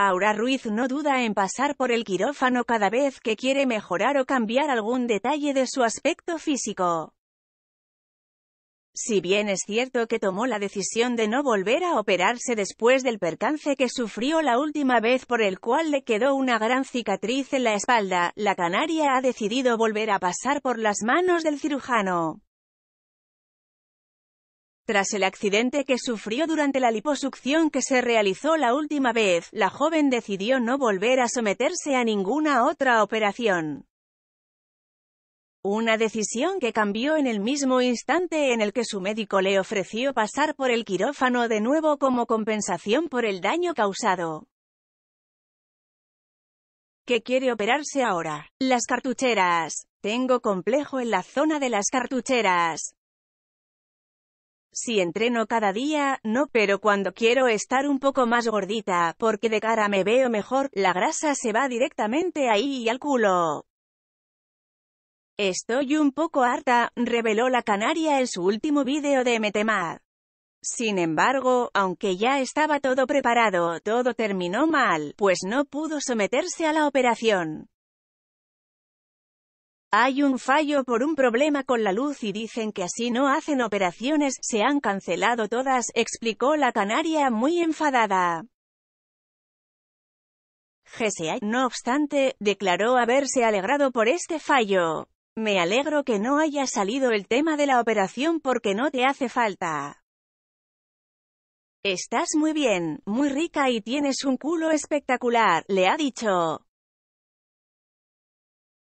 Aura Ruiz no duda en pasar por el quirófano cada vez que quiere mejorar o cambiar algún detalle de su aspecto físico. Si bien es cierto que tomó la decisión de no volver a operarse después del percance que sufrió la última vez por el cual le quedó una gran cicatriz en la espalda, la canaria ha decidido volver a pasar por las manos del cirujano. Tras el accidente que sufrió durante la liposucción que se realizó la última vez, la joven decidió no volver a someterse a ninguna otra operación. Una decisión que cambió en el mismo instante en el que su médico le ofreció pasar por el quirófano de nuevo como compensación por el daño causado. ¿Qué quiere operarse ahora? Las cartucheras. Tengo complejo en la zona de las cartucheras. Si entreno cada día, no, pero cuando quiero estar un poco más gordita, porque de cara me veo mejor, la grasa se va directamente ahí y al culo. Estoy un poco harta, reveló la canaria en su último vídeo de Metemar. Sin embargo, aunque ya estaba todo preparado, todo terminó mal, pues no pudo someterse a la operación. Hay un fallo por un problema con la luz y dicen que así no hacen operaciones, se han cancelado todas, explicó la canaria muy enfadada. GSI, no obstante, declaró haberse alegrado por este fallo. Me alegro que no haya salido el tema de la operación porque no te hace falta. Estás muy bien, muy rica y tienes un culo espectacular, le ha dicho.